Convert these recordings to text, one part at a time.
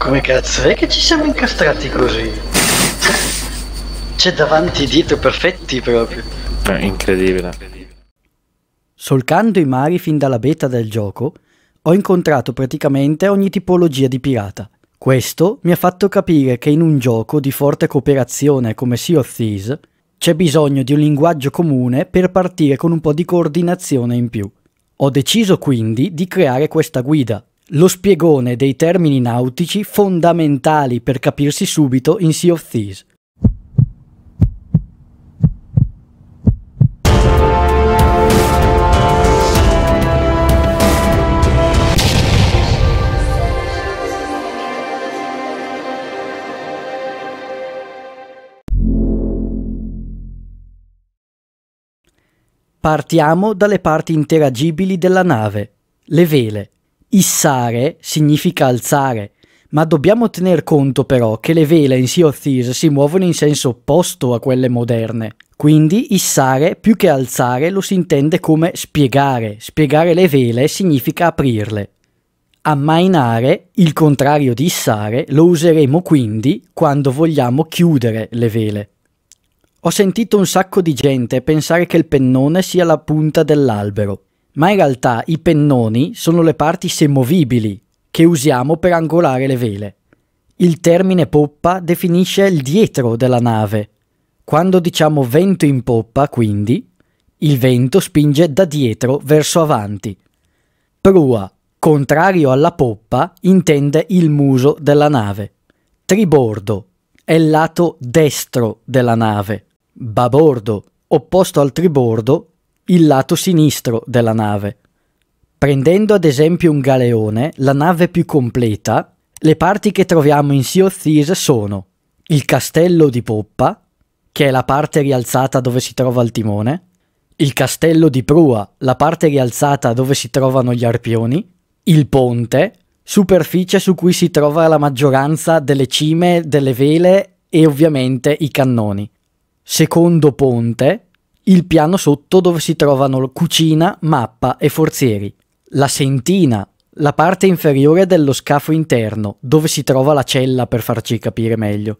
Come cazzo è che ci siamo incastrati così? C'è davanti i dito perfetti proprio. È eh, incredibile. Solcando i mari fin dalla beta del gioco, ho incontrato praticamente ogni tipologia di pirata. Questo mi ha fatto capire che in un gioco di forte cooperazione come Sea of Thieves c'è bisogno di un linguaggio comune per partire con un po' di coordinazione in più. Ho deciso quindi di creare questa guida, lo spiegone dei termini nautici fondamentali per capirsi subito in Sea of Thieves. Partiamo dalle parti interagibili della nave, le vele. Issare significa alzare, ma dobbiamo tener conto però che le vele in Sea of Thieves si muovono in senso opposto a quelle moderne. Quindi issare più che alzare lo si intende come spiegare. Spiegare le vele significa aprirle. Ammainare, il contrario di issare, lo useremo quindi quando vogliamo chiudere le vele. Ho sentito un sacco di gente pensare che il pennone sia la punta dell'albero ma in realtà i pennoni sono le parti semovibili che usiamo per angolare le vele. Il termine poppa definisce il dietro della nave. Quando diciamo vento in poppa, quindi, il vento spinge da dietro verso avanti. Prua, contrario alla poppa, intende il muso della nave. Tribordo è il lato destro della nave. Babordo, opposto al tribordo, il lato sinistro della nave. Prendendo ad esempio un galeone, la nave più completa, le parti che troviamo in Sea of Thieves sono il castello di poppa, che è la parte rialzata dove si trova il timone, il castello di prua, la parte rialzata dove si trovano gli arpioni, il ponte, superficie su cui si trova la maggioranza delle cime, delle vele e ovviamente i cannoni. Secondo ponte, il piano sotto dove si trovano cucina, mappa e forzieri, la sentina, la parte inferiore dello scafo interno dove si trova la cella per farci capire meglio,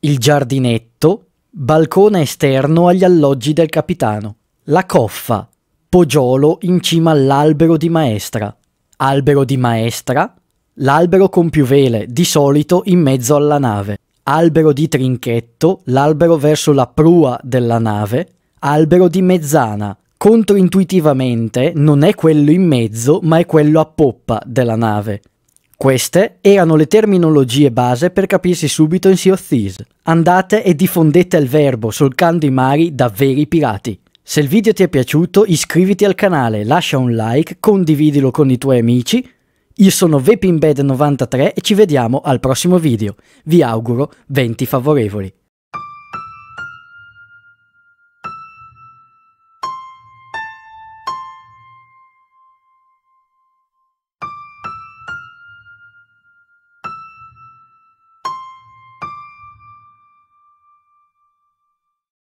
il giardinetto, balcone esterno agli alloggi del capitano, la coffa, Poggiolo in cima all'albero di maestra. Albero di maestra, l'albero con più vele, di solito in mezzo alla nave. Albero di trinchetto, l'albero verso la prua della nave albero di mezzana. Controintuitivamente non è quello in mezzo, ma è quello a poppa della nave. Queste erano le terminologie base per capirsi subito in Sea of Thieves. Andate e diffondete il verbo solcando i mari da veri pirati. Se il video ti è piaciuto iscriviti al canale, lascia un like, condividilo con i tuoi amici. Io sono Vepinbed93 e ci vediamo al prossimo video. Vi auguro venti favorevoli.